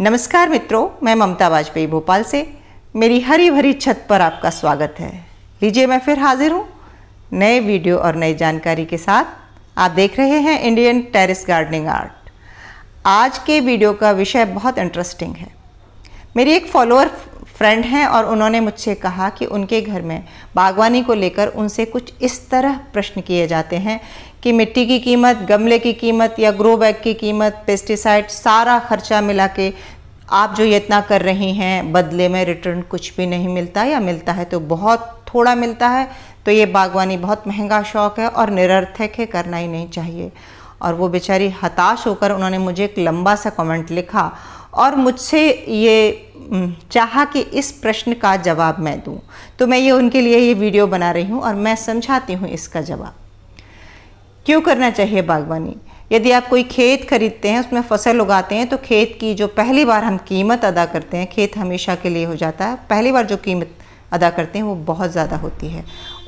नमस्कार मित्रों मैं ममता वाजपेयी भोपाल से मेरी हरी भरी छत पर आपका स्वागत है लीजिए मैं फिर हाजिर हूँ नए वीडियो और नई जानकारी के साथ आप देख रहे हैं इंडियन टेरिस गार्डनिंग आर्ट आज के वीडियो का विषय बहुत इंटरेस्टिंग है मेरी एक फॉलोअर फ्रेंड हैं और उन्होंने मुझसे कहा कि उनके घर में बागवानी को लेकर उनसे कुछ इस तरह प्रश्न किए जाते हैं कि मिट्टी की कीमत गमले की कीमत या ग्रो बैग की कीमत पेस्टिसाइड सारा खर्चा मिला के आप जो ये इतना कर रही हैं बदले में रिटर्न कुछ भी नहीं मिलता या मिलता है तो बहुत थोड़ा मिलता है तो ये बागवानी बहुत महंगा शौक़ है और निरर्थक है करना ही नहीं चाहिए और वो बेचारी हताश होकर उन्होंने मुझे एक लंबा सा कमेंट लिखा और मुझसे ये चाहा कि इस प्रश्न का जवाब मैं दूं तो मैं ये उनके लिए ये वीडियो बना रही हूँ और मैं समझाती हूँ इसका जवाब क्यों करना चाहिए बागवानी यदि आप कोई खेत खरीदते हैं उसमें फसल उगाते हैं तो खेत की जो पहली बार हम कीमत अदा करते हैं खेत हमेशा के लिए हो जाता है पहली बार जो कीमत अदा करते हैं वो बहुत ज़्यादा होती है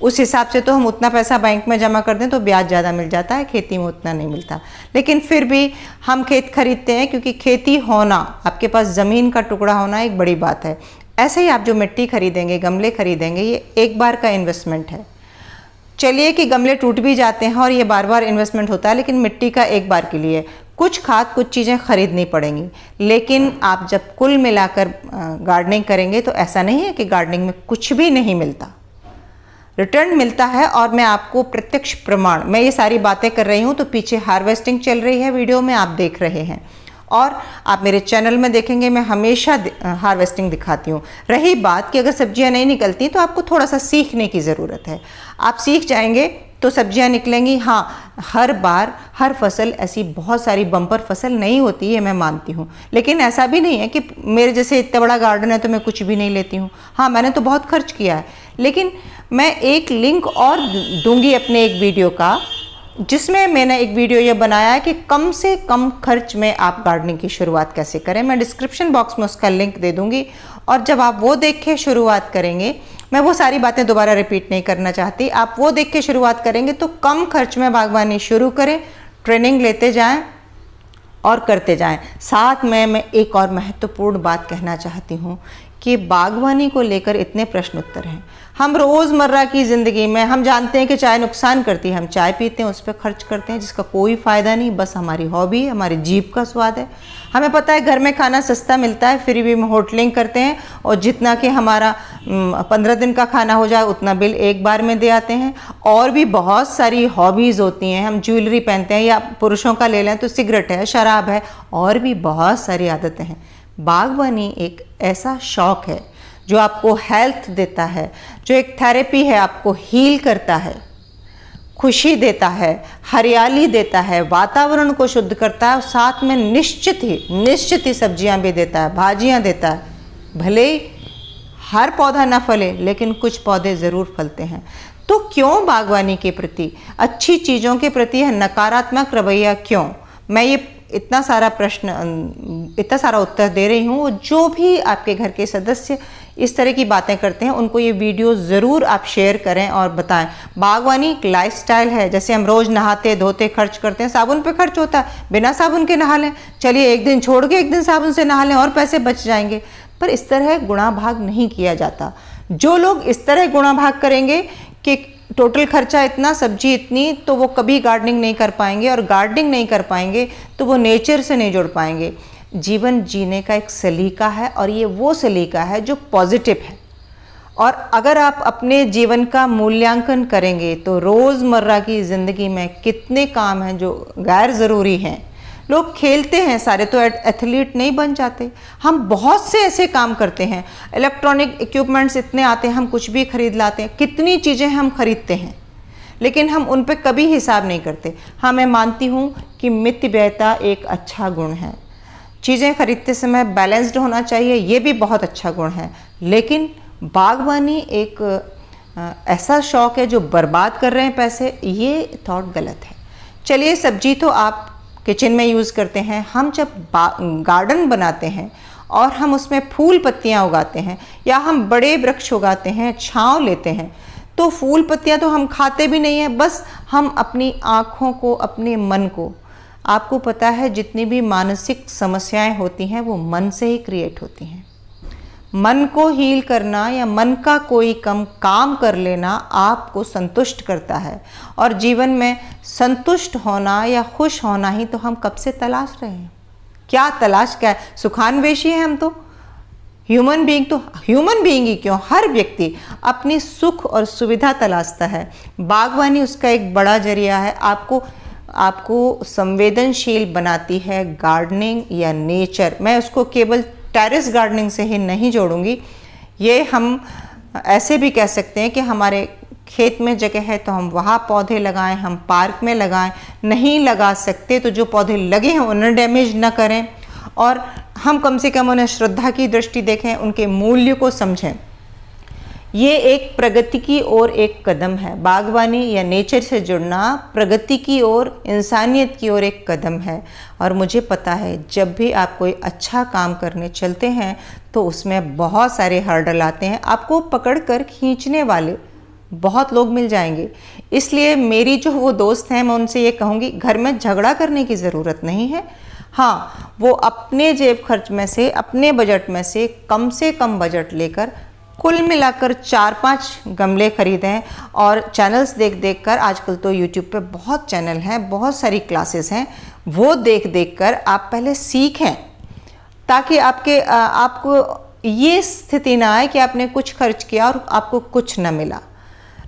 उस हिसाब से तो हम उतना पैसा बैंक में जमा कर दें तो ब्याज ज़्यादा मिल जाता है खेती में उतना नहीं मिलता लेकिन फिर भी हम खेत खरीदते हैं क्योंकि खेती होना आपके पास ज़मीन का टुकड़ा होना एक बड़ी बात है ऐसे ही आप जो मिट्टी खरीदेंगे गमले खरीदेंगे ये एक बार का इन्वेस्टमेंट है चलिए कि गमले टूट भी जाते हैं और ये बार बार इन्वेस्टमेंट होता है लेकिन मिट्टी का एक बार के लिए कुछ खाद कुछ चीज़ें खरीदनी पड़ेंगी लेकिन आप जब कुल मिलाकर गार्डनिंग करेंगे तो ऐसा नहीं है कि गार्डनिंग में कुछ भी नहीं मिलता रिटर्न मिलता है और मैं आपको प्रत्यक्ष प्रमाण मैं ये सारी बातें कर रही हूँ तो पीछे हार्वेस्टिंग चल रही है वीडियो में आप देख रहे हैं और आप मेरे चैनल में देखेंगे मैं हमेशा हार्वेस्टिंग दिखाती हूँ रही बात कि अगर सब्जियाँ नहीं निकलती तो आपको थोड़ा सा सीखने की ज़रूरत है आप सीख जाएंगे तो सब्ज़ियाँ निकलेंगी हाँ हर बार हर फसल ऐसी बहुत सारी बम्पर फसल नहीं होती है मैं मानती हूँ लेकिन ऐसा भी नहीं है कि मेरे जैसे इतना बड़ा गार्डन है तो मैं कुछ भी नहीं लेती हूँ हाँ मैंने तो बहुत खर्च किया है लेकिन मैं एक लिंक और दूंगी अपने एक वीडियो का जिसमें मैंने एक वीडियो ये बनाया है कि कम से कम खर्च में आप गार्डनिंग की शुरुआत कैसे करें मैं डिस्क्रिप्शन बॉक्स में उसका लिंक दे दूंगी और जब आप वो देख के शुरुआत करेंगे मैं वो सारी बातें दोबारा रिपीट नहीं करना चाहती आप वो देख के शुरुआत करेंगे तो कम खर्च में बागवानी शुरू करें ट्रेनिंग लेते जाएं और करते जाएं साथ में मैं एक और महत्वपूर्ण बात कहना चाहती हूँ कि बागवानी को लेकर इतने प्रश्न उत्तर हैं हम रोज़मर्रा की ज़िंदगी में हम जानते हैं कि चाय नुकसान करती है हम चाय पीते हैं उस पर खर्च करते हैं जिसका कोई फ़ायदा नहीं बस हमारी हॉबी है हमारी जीप का स्वाद है हमें पता है घर में खाना सस्ता मिलता है फिर भी हम होटलिंग करते हैं और जितना कि हमारा पंद्रह दिन का खाना हो जाए उतना बिल एक बार में दे आते हैं और भी बहुत सारी हॉबीज़ होती हैं हम ज्वेलरी पहनते हैं या पुरुषों का ले लें तो सिगरेट है शराब है और भी बहुत सारी आदतें हैं बागवानी एक ऐसा शौक़ है जो आपको हेल्थ देता है जो एक थेरेपी है आपको हील करता है खुशी देता है हरियाली देता है वातावरण को शुद्ध करता है और साथ में निश्चित ही निश्चित ही सब्जियां भी देता है भाजियां देता है भले ही हर पौधा ना फले लेकिन कुछ पौधे ज़रूर फलते हैं तो क्यों बागवानी के प्रति अच्छी चीज़ों के प्रति है नकारात्मक रवैया क्यों मैं ये इतना सारा प्रश्न इतना सारा उत्तर दे रही हूँ जो भी आपके घर के सदस्य इस तरह की बातें करते हैं उनको ये वीडियो ज़रूर आप शेयर करें और बताएं बागवानी एक लाइफ है जैसे हम रोज़ नहाते धोते खर्च करते हैं साबुन पे खर्च होता है बिना साबुन के नहा लें चलिए एक दिन छोड़ के एक दिन साबुन से नहा लें और पैसे बच जाएंगे पर इस तरह गुणा भाग नहीं किया जाता जो लोग इस तरह गुणा भाग करेंगे कि टोटल खर्चा इतना सब्जी इतनी तो वो कभी गार्डनिंग नहीं कर पाएंगे और गार्डनिंग नहीं कर पाएंगे तो वो नेचर से नहीं जुड़ पाएंगे जीवन जीने का एक सलीका है और ये वो सलीका है जो पॉजिटिव है और अगर आप अपने जीवन का मूल्यांकन करेंगे तो रोज़मर्रा की ज़िंदगी में कितने काम हैं जो गैर ज़रूरी हैं लोग खेलते हैं सारे तो एथलीट नहीं बन जाते हम बहुत से ऐसे काम करते हैं इलेक्ट्रॉनिक इक्विपमेंट्स इतने आते हैं हम कुछ भी खरीद लाते हैं कितनी चीज़ें हम खरीदते हैं लेकिन हम उन पर कभी हिसाब नहीं करते हाँ मैं मानती हूँ कि व्ययता एक अच्छा गुण है चीज़ें खरीदते समय बैलेंस्ड होना चाहिए ये भी बहुत अच्छा गुण है लेकिन बागवानी एक ऐसा शौक़ है जो बर्बाद कर रहे हैं पैसे ये थॉट गलत है चलिए सब्जी तो आप किचन में यूज़ करते हैं हम जब गार्डन बनाते हैं और हम उसमें फूल पत्तियाँ उगाते हैं या हम बड़े वृक्ष उगाते हैं छाँव लेते हैं तो फूल पत्तियाँ तो हम खाते भी नहीं हैं बस हम अपनी आँखों को अपने मन को आपको पता है जितनी भी मानसिक समस्याएं होती हैं वो मन से ही क्रिएट होती हैं मन को हील करना या मन का कोई कम काम कर लेना आपको संतुष्ट करता है और जीवन में संतुष्ट होना या खुश होना ही तो हम कब से तलाश रहे हैं क्या तलाश क्या है सुखानवेशी हैं हम तो ह्यूमन बीइंग तो ह्यूमन बीइंग ही क्यों हर व्यक्ति अपनी सुख और सुविधा तलाशता है बागवानी उसका एक बड़ा जरिया है आपको आपको संवेदनशील बनाती है गार्डनिंग या नेचर मैं उसको केवल टेरिस गार्डनिंग से ही नहीं जोड़ूंगी ये हम ऐसे भी कह सकते हैं कि हमारे खेत में जगह है तो हम वहाँ पौधे लगाएं हम पार्क में लगाएं नहीं लगा सकते तो जो पौधे लगे हैं उन्हें डैमेज ना करें और हम कम से कम उन्हें श्रद्धा की दृष्टि देखें उनके मूल्य को समझें ये एक प्रगति की ओर एक कदम है बागवानी या नेचर से जुड़ना प्रगति की ओर इंसानियत की ओर एक कदम है और मुझे पता है जब भी आप कोई अच्छा काम करने चलते हैं तो उसमें बहुत सारे हर्डल आते हैं आपको पकड़ कर खींचने वाले बहुत लोग मिल जाएंगे इसलिए मेरी जो वो दोस्त हैं मैं उनसे ये कहूँगी घर में झगड़ा करने की ज़रूरत नहीं है हाँ वो अपने जेब खर्च में से अपने बजट में से कम से कम बजट लेकर कुल मिलाकर चार पांच गमले खरीदे हैं और चैनल्स देख देख कर आजकल तो यूट्यूब पे बहुत चैनल हैं बहुत सारी क्लासेस हैं वो देख देख कर आप पहले सीखें ताकि आपके आपको ये स्थिति ना आए कि आपने कुछ खर्च किया और आपको कुछ ना मिला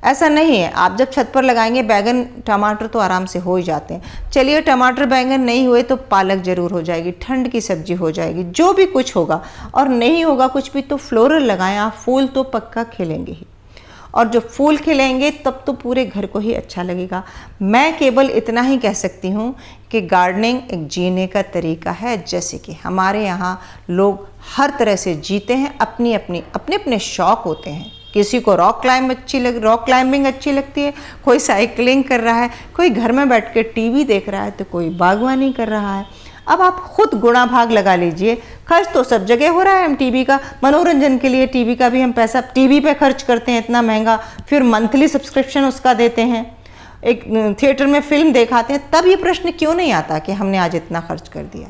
ऐसा नहीं है आप जब छत पर लगाएंगे बैंगन टमाटर तो आराम से हो ही जाते हैं चलिए टमाटर बैंगन नहीं हुए तो पालक ज़रूर हो जाएगी ठंड की सब्जी हो जाएगी जो भी कुछ होगा और नहीं होगा कुछ भी तो फ्लोरल लगाएं आप फूल तो पक्का खिलेंगे ही और जब फूल खिलेंगे तब तो पूरे घर को ही अच्छा लगेगा मैं केवल इतना ही कह सकती हूँ कि गार्डनिंग एक जीने का तरीका है जैसे कि हमारे यहाँ लोग हर तरह से जीते हैं अपनी अपनी अपने अपने शौक़ होते हैं किसी को रॉक क्लाइंब अच्छी लग रॉक क्लाइंबिंग अच्छी लगती है कोई साइकिलिंग कर रहा है कोई घर में बैठ कर टी देख रहा है तो कोई बागवानी कर रहा है अब आप खुद गुणा भाग लगा लीजिए खर्च तो सब जगह हो रहा है हम टीवी का मनोरंजन के लिए टीवी का भी हम पैसा टीवी पे खर्च करते हैं इतना महंगा फिर मंथली सब्सक्रिप्शन उसका देते हैं एक थिएटर में फिल्म देखाते हैं तब ये प्रश्न क्यों नहीं आता कि हमने आज इतना खर्च कर दिया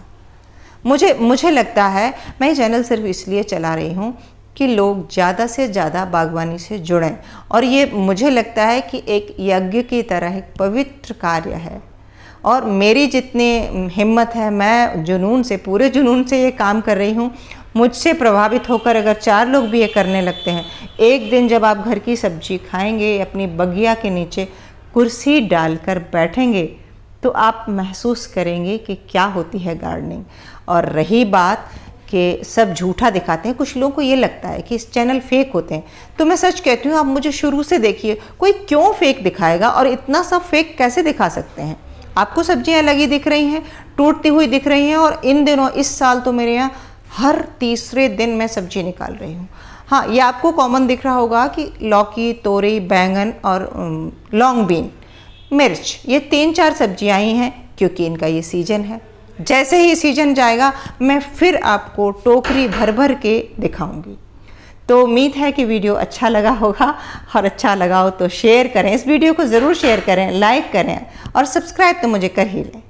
मुझे मुझे लगता है मैं ये चैनल सिर्फ इसलिए चला रही हूँ कि लोग ज़्यादा से ज़्यादा बागवानी से जुड़ें और ये मुझे लगता है कि एक यज्ञ की तरह एक पवित्र कार्य है और मेरी जितनी हिम्मत है मैं जुनून से पूरे जुनून से ये काम कर रही हूँ मुझसे प्रभावित होकर अगर चार लोग भी ये करने लगते हैं एक दिन जब आप घर की सब्जी खाएंगे अपनी बगिया के नीचे कुर्सी डालकर बैठेंगे तो आप महसूस करेंगे कि क्या होती है गार्डनिंग और रही बात कि सब झूठा दिखाते हैं कुछ लोगों को ये लगता है कि इस चैनल फेक होते हैं तो मैं सच कहती हूँ आप मुझे शुरू से देखिए कोई क्यों फेक दिखाएगा और इतना सब फेक कैसे दिखा सकते हैं आपको सब्जियाँ अलग ही दिख रही हैं टूटती हुई दिख रही हैं और इन दिनों इस साल तो मेरे यहाँ हर तीसरे दिन मैं सब्जी निकाल रही हूँ हाँ ये आपको कॉमन दिख रहा होगा कि लौकी तोरी बैंगन और लॉन्ग बीन मिर्च ये तीन चार सब्जियाँ ही हैं क्योंकि इनका ये सीजन है जैसे ही सीजन जाएगा मैं फिर आपको टोकरी भर भर के दिखाऊंगी तो उम्मीद है कि वीडियो अच्छा लगा होगा और अच्छा लगा हो तो शेयर करें इस वीडियो को ज़रूर शेयर करें लाइक करें और सब्सक्राइब तो मुझे कर ही लें